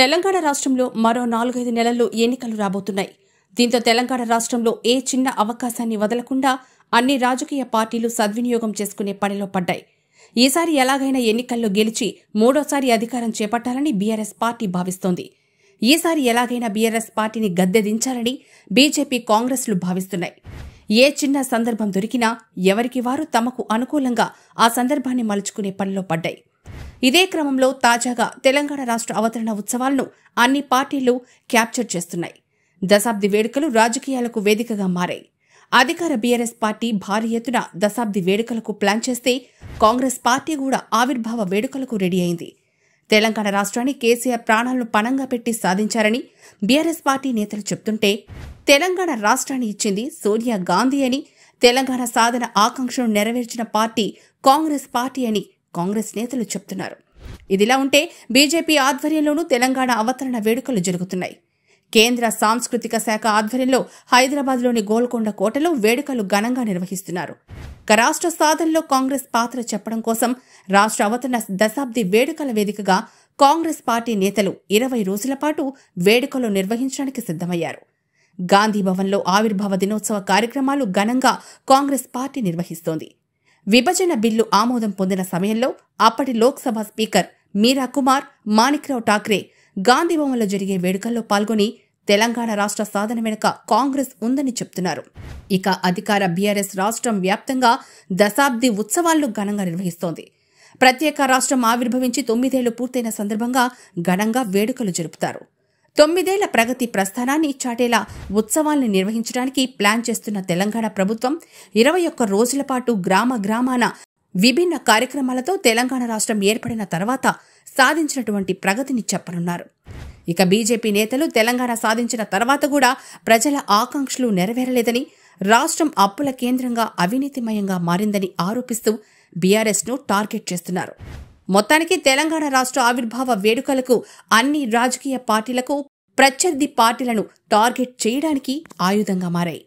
తెలంగాణ రాష్ట్రంలో మరో నాలుగైదు నెలల్లో ఎన్నికలు రాబోతున్నాయి దీంతో తెలంగాణ రాష్ట్రంలో ఏ చిన్న అవకాశాన్ని వదలకుండా అన్ని రాజకీయ పార్టీలు సద్వినియోగం చేసుకునే పనిలో పడ్డాయి ఈసారి ఎలాగైనా ఎన్నికల్లో గెలిచి మూడోసారి అధికారం చేపట్టాలని బీఆర్ఎస్ పార్టీ భావిస్తోంది ఈసారి ఎలాగైనా బీఆర్ఎస్ పార్టీని గద్దెదించాలని బీజేపీ కాంగ్రెస్లు భావిస్తున్నాయి ఏ చిన్న సందర్భం దొరికినా ఎవరికి వారు తమకు అనుకూలంగా ఆ సందర్భాన్ని మలుచుకునే పనిలో పడ్డాయి ఇదే క్రమంలో తాజాగా తెలంగాణ రాష్ట్ర అవతరణ ఉత్సవాలను అన్ని పార్టీలు క్యాప్చర్ చేస్తున్నాయి దశాబ్ది వేడుకలు రాజకీయాలకు వేదికగా మారాయి అధికార బీఆర్ఎస్ పార్టీ భారీ ఎత్తున దశాబ్ది వేడుకలకు ప్లాన్ చేస్తే కాంగ్రెస్ పార్టీ కూడా ఆవిర్భావ వేడుకలకు రెడీ అయింది తెలంగాణ రాష్ట్రాన్ని కేసీఆర్ ప్రాణాలను పణంగా పెట్టి సాధించారని బీఆర్ఎస్ పార్టీ నేతలు చెప్తుంటే తెలంగాణ రాష్ట్రాన్ని ఇచ్చింది సోనియా గాంధీ అని తెలంగాణ సాధన ఆకాంక్షను నెరవేర్చిన పార్టీ కాంగ్రెస్ పార్టీ అని కాంగ్రెస్ నేతలు చెప్తున్నారు ఇదిలా ఉంటే బీజేపీ ఆధ్వర్యంలోనూ తెలంగాణ అవతరణ వేడుకలు జరుగుతున్నాయి కేంద్ర సాంస్కృతిక శాఖ ఆధ్వర్యంలో హైదరాబాద్లోని గోల్కొండ కోటలో వేడుకలు ఘనంగా నిర్వహిస్తున్నారు రాష్ట్ర సాధనలో కాంగ్రెస్ పాత్ర చెప్పడం కోసం రాష్ట్ర అవతరణ దశాబ్ది వేడుకల వేదికగా కాంగ్రెస్ పార్టీ నేతలు ఇరవై రోజుల పాటు వేడుకలు నిర్వహించడానికి సిద్దమయ్యారు గాంధీ భవన్లో ఆవిర్భావ దినోత్సవ కార్యక్రమాలు ఘనంగా కాంగ్రెస్ పార్టీ నిర్వహిస్తోంది విభజన బిల్లు ఆమోదం పొందిన సమయంలో అప్పటి లోక్సభ స్పీకర్ మీరా కుమార్ మాణిక్రావు ఠాక్రే గాంధీభవన్లో జరిగే వేడుకల్లో పాల్గొని తెలంగాణ రాష్ట్ర సాధన వెనుక కాంగ్రెస్ ఉందని చెప్తున్నారు ఇక అధికార బీఆర్ఎస్ రాష్ట్రం వ్యాప్తంగా దశాబ్ది ఉత్సవాలను ఘనంగా నిర్వహిస్తోంది ప్రత్యేక రాష్ట్రం ఆవిర్భవించి తొమ్మిదేళ్లు పూర్తయిన సందర్భంగా ఘనంగా వేడుకలు జరుపుతారు తొమ్మిదేళ్ల ప్రగతి ప్రస్థానాన్ని చాటేలా ఉత్సవాలను నిర్వహించడానికి ప్లాన్ చేస్తున్న తెలంగాణ ప్రభుత్వం ఇరవై ఒక్క రోజుల పాటు గ్రామ గ్రామాన విభిన్న కార్యక్రమాలతో తెలంగాణ రాష్ట్రం ఏర్పడిన తర్వాత సాధించినటువంటి ప్రగతిని చెప్పనున్నారు ఇక బీజేపీ నేతలు తెలంగాణ సాధించిన తర్వాత కూడా ప్రజల ఆకాంక్షలు నెరవేరలేదని రాష్ట్రం అప్పుల కేంద్రంగా అవినీతిమయంగా మారిందని ఆరోపిస్తూ బీఆర్ఎస్ను టార్గెట్ చేస్తున్నారు మొత్తానికి తెలంగాణ రాష్ట్ర ఆవిర్భావ వేడుకలకు అన్ని రాజకీయ పార్టీలకు ప్రత్యర్థి పార్టీలను టార్గెట్ చేయడానికి ఆయుధంగా మారాయి